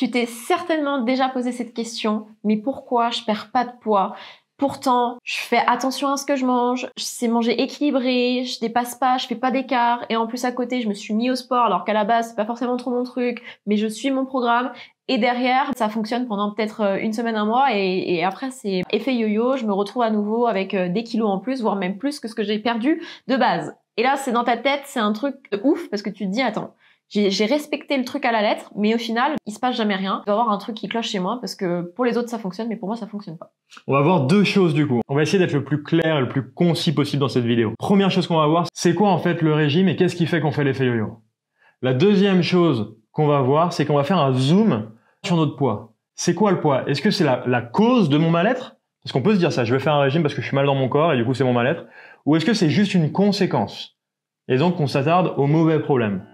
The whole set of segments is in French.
Tu t'es certainement déjà posé cette question, mais pourquoi je perds pas de poids Pourtant, je fais attention à ce que je mange, je sais manger équilibré, je dépasse pas, je fais pas d'écart, et en plus à côté, je me suis mis au sport, alors qu'à la base, c'est pas forcément trop mon truc, mais je suis mon programme, et derrière, ça fonctionne pendant peut-être euh, une semaine, un mois, et, après c'est effet yo-yo, je me retrouve à nouveau avec euh, des kilos en plus, voire même plus que ce que j'ai perdu de base. Et là, c'est dans ta tête, c'est un truc de ouf, parce que tu te dis, attends, j'ai respecté le truc à la lettre, mais au final, il se passe jamais rien. Il va y avoir un truc qui cloche chez moi parce que pour les autres ça fonctionne, mais pour moi ça fonctionne pas. On va voir deux choses du coup. On va essayer d'être le plus clair et le plus concis possible dans cette vidéo. Première chose qu'on va voir, c'est quoi en fait le régime et qu'est-ce qui fait qu'on fait l'effet yo-yo. La deuxième chose qu'on va voir, c'est qu'on va faire un zoom sur notre poids. C'est quoi le poids Est-ce que c'est la, cause de mon mal-être Parce qu'on peut se dire ça, je vais faire un régime parce que je suis mal dans mon corps et du coup c'est mon mal-être. Ou est-ce que c'est juste une conséquence Et donc on s'attarde au mauvais problème.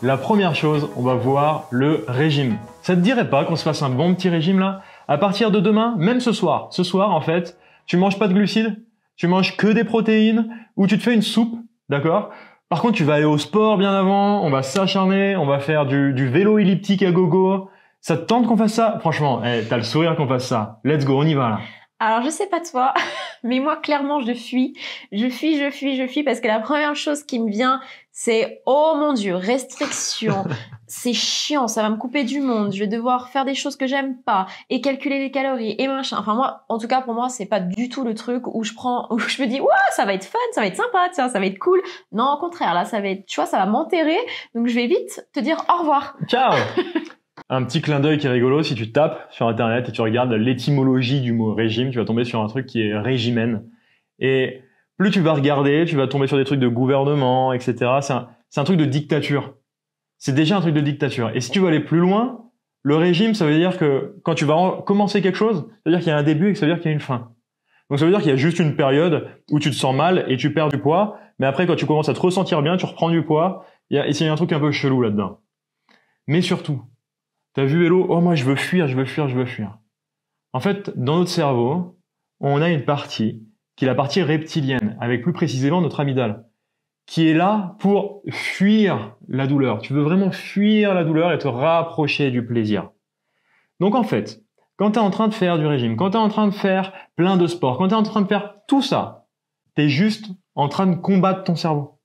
La première chose, on va voir le régime. Ça te dirait pas qu'on se fasse un bon petit régime là À partir de demain, même ce soir. Ce soir, en fait, tu manges pas de glucides, tu manges que des protéines, ou tu te fais une soupe, d'accord Par contre, tu vas aller au sport bien avant, on va s'acharner, on va faire du, vélo elliptique à gogo. Ça te tente qu'on fasse ça Franchement, eh, t'as le sourire qu'on fasse ça. Let's go, on y va là. Alors je sais pas toi, mais moi clairement je fuis, je fuis, je fuis, je fuis parce que la première chose qui me vient c'est oh mon dieu, restriction, c'est chiant, ça va me couper du monde, je vais devoir faire des choses que j'aime pas et calculer les calories et machin. Enfin moi, en tout cas pour moi c'est pas du tout le truc où je prends, où je me dis ouah ça va être fun, ça va être sympa, tiens ça va être cool. Non au contraire là ça va être, tu vois ça va m'enterrer donc je vais vite te dire au revoir. Ciao un petit clin d'œil qui est rigolo, si tu tapes sur Internet et tu regardes l'étymologie du mot régime, tu vas tomber sur un truc qui est régimen. Et plus tu vas regarder, tu vas tomber sur des trucs de gouvernement, etc. C'est un, truc de dictature. C'est déjà un truc de dictature. Et si tu veux aller plus loin, le régime, ça veut dire que quand tu vas commencer quelque chose, ça veut dire qu'il y a un début et que ça veut dire qu'il y a une fin. Donc ça veut dire qu'il y a juste une période où tu te sens mal et tu perds du poids, mais après quand tu commences à te ressentir bien, tu reprends du poids. et il y a un truc un peu chelou là-dedans. Mais surtout, T'as vu Hello Oh, moi, je veux fuir, je veux fuir, je veux fuir. En fait, dans notre cerveau, on a une partie qui est la partie reptilienne, avec plus précisément notre amygdale, qui est là pour fuir la douleur. Tu veux vraiment fuir la douleur et te rapprocher du plaisir. Donc en fait, quand tu es en train de faire du régime, quand tu es en train de faire plein de sport, quand tu es en train de faire tout ça, tu es juste en train de combattre ton cerveau.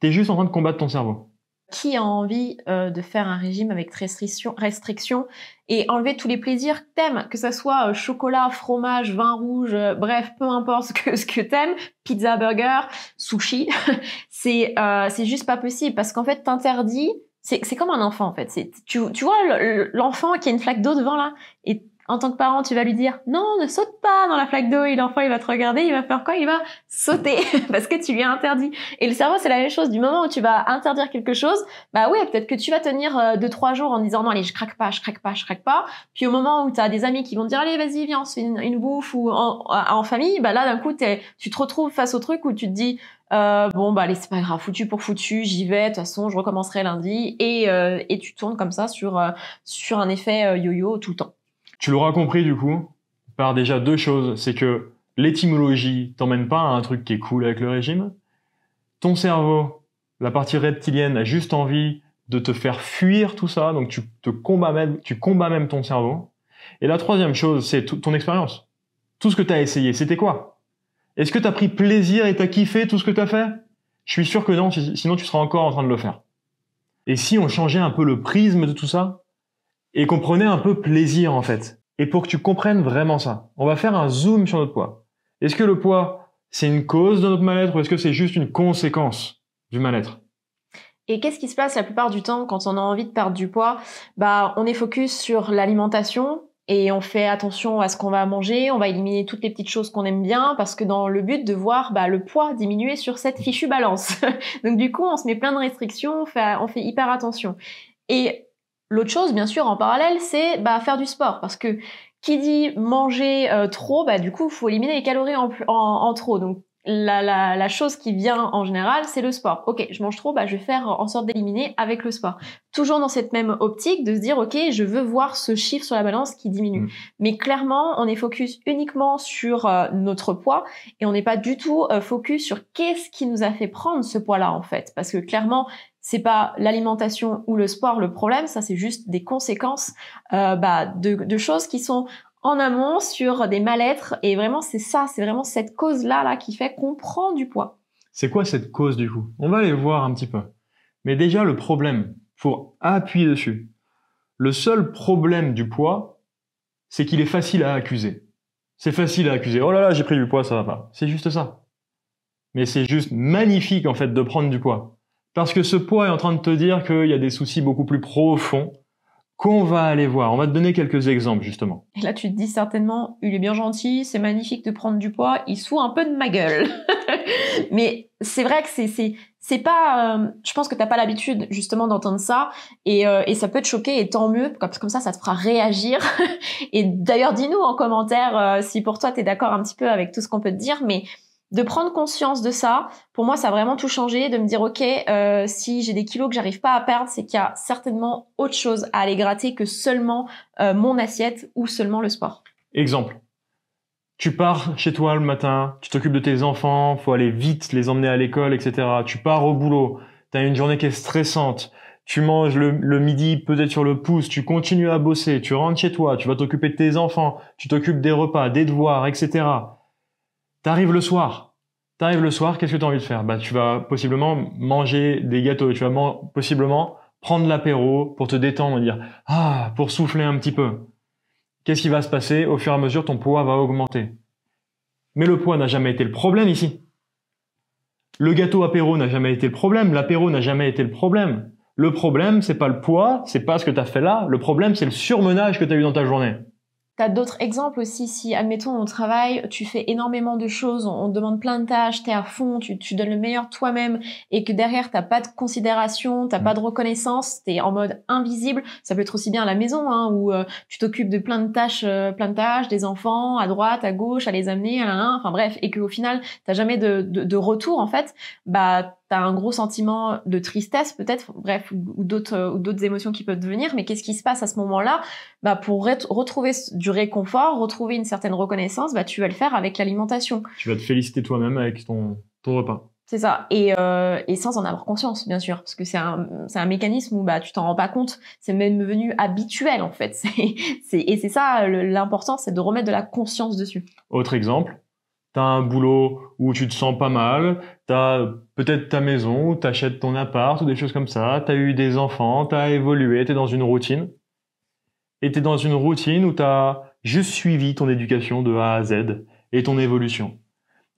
Tu es juste en train de combattre ton cerveau qui a envie euh, de faire un régime avec restriction, restriction et enlever tous les plaisirs que t'aimes, que ça soit euh, chocolat, fromage, vin rouge, euh, bref, peu importe ce que ce que t'aimes, pizza, burger, sushi, c'est c'est juste pas possible parce qu'en fait t'interdis, c'est comme un enfant en fait, tu tu vois l'enfant qui a une flaque d'eau devant là et en tant que parent, tu vas lui dire non, ne saute pas dans la flaque d'eau. Et l'enfant, il va te regarder, il va faire quoi Il va sauter parce que tu lui as interdit. Et le cerveau, c'est la même chose. Du moment où tu vas interdire quelque chose, bah oui, peut-être que tu vas tenir euh, deux trois jours en disant non, allez, je craque pas, je craque pas, je craque pas. Puis au moment où tu as des amis qui vont te dire allez, vas-y, viens, on fait une, bouffe ou en, famille, bah là d'un coup, tu te retrouves face au truc où tu te dis euh, bon bah allez c'est pas grave foutu pour foutu j'y vais de toute façon je recommencerai lundi et, euh, et tu tournes comme ça sur sur un effet yo-yo tout le temps tu l'auras compris du coup par déjà deux choses. C'est que l'étymologie t'emmène pas à un truc qui est cool avec le régime. Ton cerveau, la partie reptilienne, a juste envie de te faire fuir tout ça. Donc tu te combats même, tu combats même ton cerveau. Et la troisième chose, c'est ton expérience. Tout ce que tu as essayé, c'était quoi Est-ce que tu as pris plaisir et tu as kiffé tout ce que tu as fait Je suis sûr que non, sinon tu seras encore en train de le faire. Et si on changeait un peu le prisme de tout ça et qu'on prenait un peu plaisir en fait et pour que tu comprennes vraiment ça, on va faire un zoom sur notre poids. Est-ce que le poids, c'est une cause de notre mal-être ou est-ce que c'est juste une conséquence du mal-être et qu'est-ce qui se passe la plupart du temps quand on a envie de perdre du poids Bah, on est focus sur l'alimentation et on fait attention à ce qu'on va manger, on va éliminer toutes les petites choses qu'on aime bien parce que dans le but de voir bah, le poids diminuer sur cette fichue balance. Donc du coup, on se met plein de restrictions, on on fait hyper attention. Et L'autre chose, bien sûr, en parallèle, c'est bah, faire du sport, parce que qui dit manger euh, trop, bah, du coup, il faut éliminer les calories en, trop. Donc, la, chose qui vient en général, c'est le sport. Ok, je mange trop, bah, je vais faire en sorte d'éliminer avec le sport. Toujours dans cette même optique de se dire, ok, je veux voir ce chiffre sur la balance qui diminue. Mm. Mais clairement, on est focus uniquement sur euh, notre poids et on n'est pas du tout euh, focus sur qu'est-ce qui nous a fait prendre ce poids-là en fait. Parce que clairement, c'est pas l'alimentation ou le sport le problème, ça c'est juste des conséquences euh, bah, de, choses qui sont en amont sur des mal êtres et vraiment c'est ça, c'est vraiment cette cause là là qui fait qu'on prend du poids. C'est quoi cette cause du coup On va aller voir un petit peu. Mais déjà le problème faut appuyer dessus. Le seul problème du poids, c'est qu'il est facile à accuser. C'est facile à accuser. Oh là là, j'ai pris du poids, ça va pas. C'est juste ça. Mais c'est juste magnifique en fait de prendre du poids parce que ce poids est en train de te dire qu'il y a des soucis beaucoup plus profonds qu'on va aller voir. On va te donner quelques exemples, justement. Et là, tu te dis certainement, il est bien gentil, c'est magnifique de prendre du poids, il se un peu de ma gueule. Mais c'est vrai que c'est, c'est, pas... Euh, je pense que t'as pas l'habitude, justement, d'entendre ça. Euh, et, ça peut te choquer, et tant mieux, parce que comme ça, ça te fera réagir. et d'ailleurs, dis-nous en commentaire euh, si pour toi, t'es d'accord un petit peu avec tout ce qu'on peut te dire. Mais de prendre conscience de ça, pour moi, ça a vraiment tout changé, de me dire, ok, euh, si j'ai des kilos que j'arrive pas à perdre, c'est qu'il y a certainement autre chose à aller gratter que seulement euh, mon assiette ou seulement le sport. Exemple. Tu pars chez toi le matin, tu t'occupes de tes enfants, faut aller vite les emmener à l'école, etc. Tu pars au boulot, tu as une journée qui est stressante, tu manges le, le midi peut-être sur le pouce, tu continues à bosser, tu rentres chez toi, tu vas t'occuper de tes enfants, tu t'occupes des repas, des devoirs, etc T'arrives le soir. T'arrives le soir, qu'est-ce que tu as envie de faire Bah, tu vas possiblement manger des gâteaux. Tu vas possiblement prendre l'apéro pour te détendre dire ah pour souffler un petit peu. Qu'est-ce qui va se passer Au fur et à mesure, ton poids va augmenter. Mais le poids n'a jamais été le problème ici. Le gâteau apéro n'a jamais été le problème, l'apéro n'a jamais été le problème. Le problème, c'est pas le poids, c'est pas ce que tu as fait là, le problème, c'est le surmenage que tu as eu dans ta journée. T'as d'autres exemples aussi, si, admettons, au travail, tu fais énormément de choses, on, te demande plein de tâches, t'es à fond, tu, donnes le meilleur toi-même, et que derrière, t'as pas de considération, t'as pas de mm. reconnaissance, t'es en mode invisible. Ça peut être aussi bien à la maison, hein, où euh, tu t'occupes de plein de tâches, euh, plein de tâches, des enfants, à droite, à gauche, à les amener, à enfin bref, et au final, t'as jamais de, de, de retour, en fait, bah, T'as un gros sentiment de tristesse peut-être, bref, ou d'autres ou d'autres émotions qui peuvent venir, mais qu'est-ce qui se passe à ce moment-là bah, Pour retrouver du réconfort, retrouver une certaine reconnaissance, bah, tu vas le faire avec l'alimentation. Tu vas te féliciter toi-même avec ton, ton repas. C'est ça. Et, euh, et, sans en avoir conscience, bien sûr, parce que c'est un, c'est un mécanisme où bah, tu t'en rends pas compte. C'est même devenu habituel, en fait. C'est, et c'est ça, l'important, c'est de remettre de la conscience dessus. Autre exemple, t'as un boulot où tu te sens pas mal, t'as peut-être ta maison, où t'achètes ton appart ou des choses comme ça, t'as eu des enfants, t'as évolué, t'es dans une routine. Et t'es dans une routine où t'as juste suivi ton éducation de A à Z et ton évolution.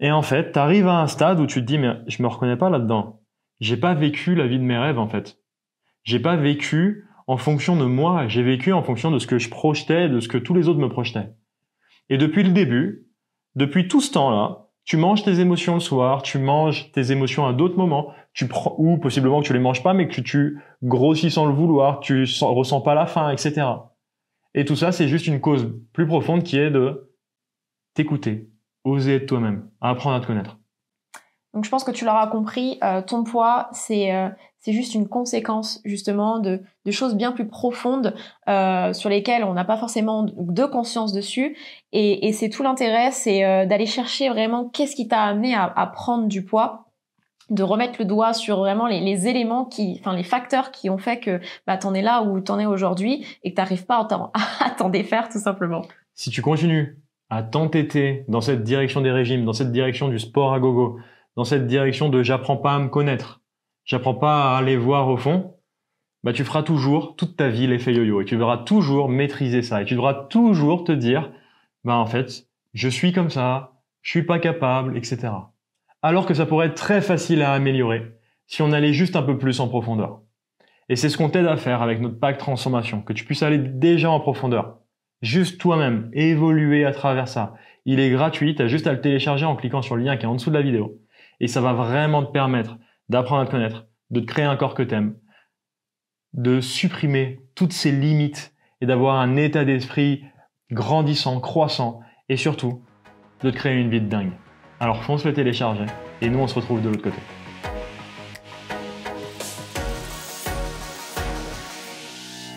Et en fait, t'arrives à un stade où tu te dis, mais je me reconnais pas là-dedans. J'ai pas vécu la vie de mes rêves, en fait. J'ai pas vécu en fonction de moi, j'ai vécu en fonction de ce que je projetais, de ce que tous les autres me projetaient. Et depuis le début, depuis tout ce temps-là, tu manges tes émotions le soir, tu manges tes émotions à d'autres moments, ou possiblement que tu les manges pas, mais que tu grossis sans le vouloir, tu sens, ressens pas la faim, etc. Et tout ça, c'est juste une cause plus profonde qui est de t'écouter, oser être toi-même, apprendre à te connaître. Donc je pense que tu l'auras compris, euh, ton poids, c'est euh, c'est juste une conséquence justement de, choses bien plus profondes euh, sur lesquelles on n'a pas forcément de conscience dessus. Et, c'est tout l'intérêt, c'est euh, d'aller chercher vraiment qu'est-ce qui t'a amené à, prendre du poids de remettre le doigt sur vraiment les, éléments qui, enfin les facteurs qui ont fait que bah, t'en es là où t'en es aujourd'hui et que t'arrives pas à t'en défaire tout simplement. Si tu continues à t'entêter dans cette direction des régimes, dans cette direction du sport à gogo, dans cette direction de j'apprends pas à me connaître, j'apprends pas à aller voir au fond, bah tu feras toujours toute ta vie l'effet yo-yo et tu devras toujours maîtriser ça et tu devras toujours te dire, bah en fait, je suis comme ça, je suis pas capable, etc. Alors que ça pourrait être très facile à améliorer si on allait juste un peu plus en profondeur. Et c'est ce qu'on t'aide à faire avec notre pack transformation, que tu puisses aller déjà en profondeur, juste toi-même, évoluer à travers ça. Il est gratuit, tu as juste à le télécharger en cliquant sur le lien qui est en dessous de la vidéo. Et ça va vraiment te permettre d'apprendre à te connaître, de te créer un corps que t'aimes, de supprimer toutes ces limites et d'avoir un état d'esprit grandissant, croissant et surtout de te créer une vie de dingue. Alors fonce le télécharger et nous on se retrouve de l'autre côté.